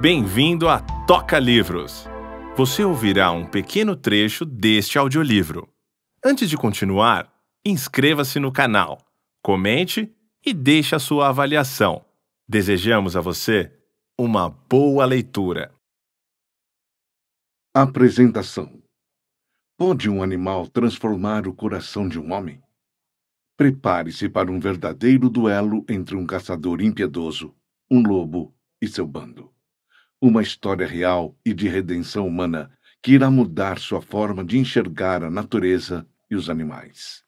Bem-vindo a Toca Livros! Você ouvirá um pequeno trecho deste audiolivro. Antes de continuar, inscreva-se no canal, comente e deixe a sua avaliação. Desejamos a você uma boa leitura. Apresentação: Pode um animal transformar o coração de um homem? Prepare-se para um verdadeiro duelo entre um caçador impiedoso, um lobo e seu bando. Uma história real e de redenção humana que irá mudar sua forma de enxergar a natureza e os animais.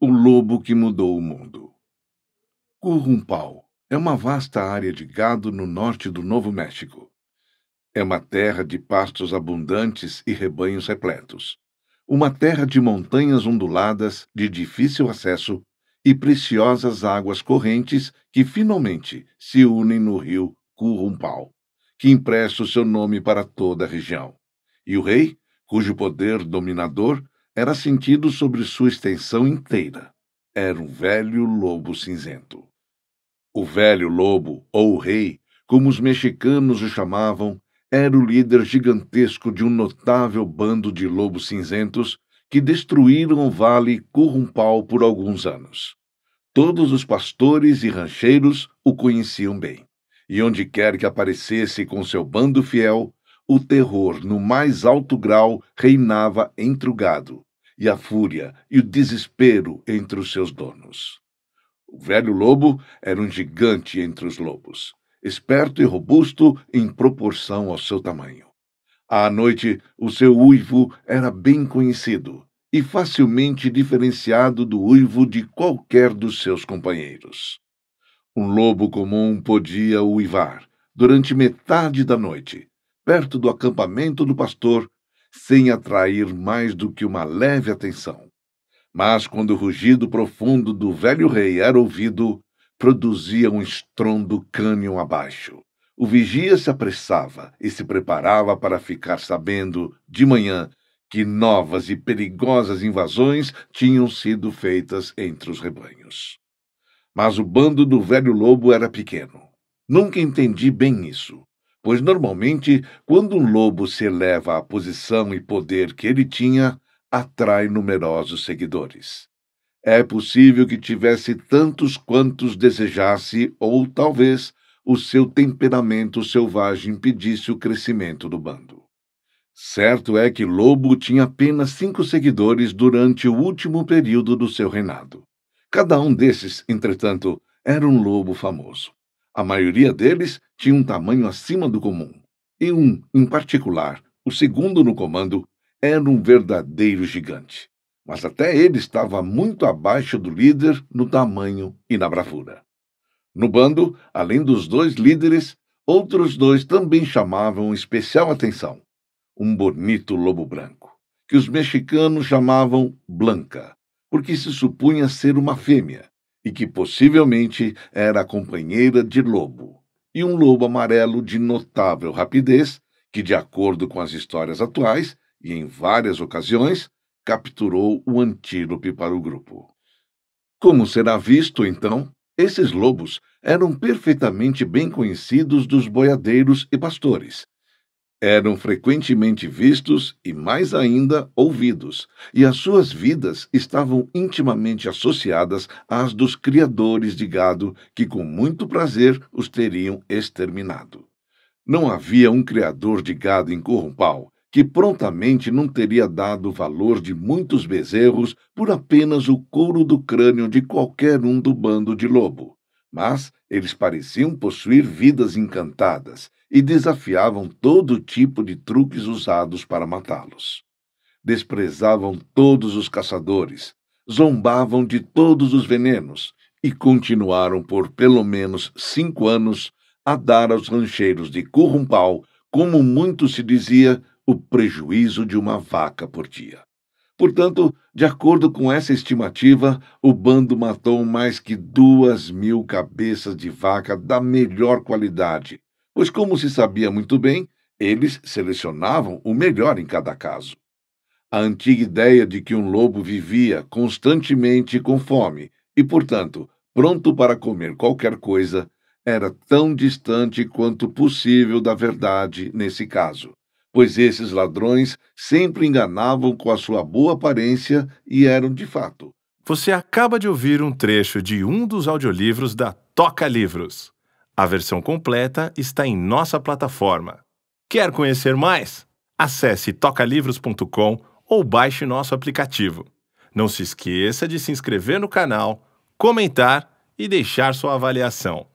O lobo que mudou o mundo. Currumpal é uma vasta área de gado no norte do Novo México. É uma terra de pastos abundantes e rebanhos repletos. Uma terra de montanhas onduladas de difícil acesso e preciosas águas correntes que finalmente se unem no rio Currumpal, que empresta o seu nome para toda a região. E o rei, cujo poder dominador era sentido sobre sua extensão inteira, era um velho lobo cinzento. O velho lobo, ou rei, como os mexicanos o chamavam, era o líder gigantesco de um notável bando de lobos cinzentos que destruíram o vale Currumpal por alguns anos. Todos os pastores e rancheiros o conheciam bem, e onde quer que aparecesse com seu bando fiel, o terror no mais alto grau reinava entre o gado, e a fúria e o desespero entre os seus donos. O velho lobo era um gigante entre os lobos, esperto e robusto em proporção ao seu tamanho. À noite, o seu uivo era bem conhecido e facilmente diferenciado do uivo de qualquer dos seus companheiros. Um lobo comum podia uivar durante metade da noite, perto do acampamento do pastor, sem atrair mais do que uma leve atenção. Mas quando o rugido profundo do velho rei era ouvido, produzia um estrondo cânion abaixo. O vigia se apressava e se preparava para ficar sabendo, de manhã, que novas e perigosas invasões tinham sido feitas entre os rebanhos. Mas o bando do velho lobo era pequeno. Nunca entendi bem isso, pois normalmente, quando um lobo se eleva à posição e poder que ele tinha, atrai numerosos seguidores. É possível que tivesse tantos quantos desejasse ou talvez o seu temperamento selvagem impedisse o crescimento do bando. Certo é que Lobo tinha apenas cinco seguidores durante o último período do seu reinado. Cada um desses, entretanto, era um lobo famoso. A maioria deles tinha um tamanho acima do comum, e um, em particular, o segundo no comando, era um verdadeiro gigante. Mas até ele estava muito abaixo do líder no tamanho e na bravura. No bando, além dos dois líderes, outros dois também chamavam especial atenção. Um bonito lobo branco, que os mexicanos chamavam Blanca, porque se supunha ser uma fêmea e que possivelmente era a companheira de lobo, e um lobo amarelo de notável rapidez, que, de acordo com as histórias atuais e em várias ocasiões, capturou o antílope para o grupo. Como será visto, então, esses lobos eram perfeitamente bem conhecidos dos boiadeiros e pastores. Eram frequentemente vistos e, mais ainda, ouvidos, e as suas vidas estavam intimamente associadas às dos criadores de gado, que com muito prazer os teriam exterminado. Não havia um criador de gado em Corrumpal que prontamente não teria dado o valor de muitos bezerros por apenas o couro do crânio de qualquer um do bando de lobo. Mas eles pareciam possuir vidas encantadas e desafiavam todo tipo de truques usados para matá-los. Desprezavam todos os caçadores, zombavam de todos os venenos e continuaram por pelo menos cinco anos a dar aos rancheiros de Currumpau, como muito se dizia, o prejuízo de uma vaca por dia. Portanto, de acordo com essa estimativa, o bando matou mais que duas mil cabeças de vaca da melhor qualidade, pois, como se sabia muito bem, eles selecionavam o melhor em cada caso. A antiga ideia de que um lobo vivia constantemente com fome e, portanto, pronto para comer qualquer coisa, era tão distante quanto possível da verdade nesse caso pois esses ladrões sempre enganavam com a sua boa aparência e eram de fato. Você acaba de ouvir um trecho de um dos audiolivros da Toca Livros. A versão completa está em nossa plataforma. Quer conhecer mais? Acesse tocalivros.com ou baixe nosso aplicativo. Não se esqueça de se inscrever no canal, comentar e deixar sua avaliação.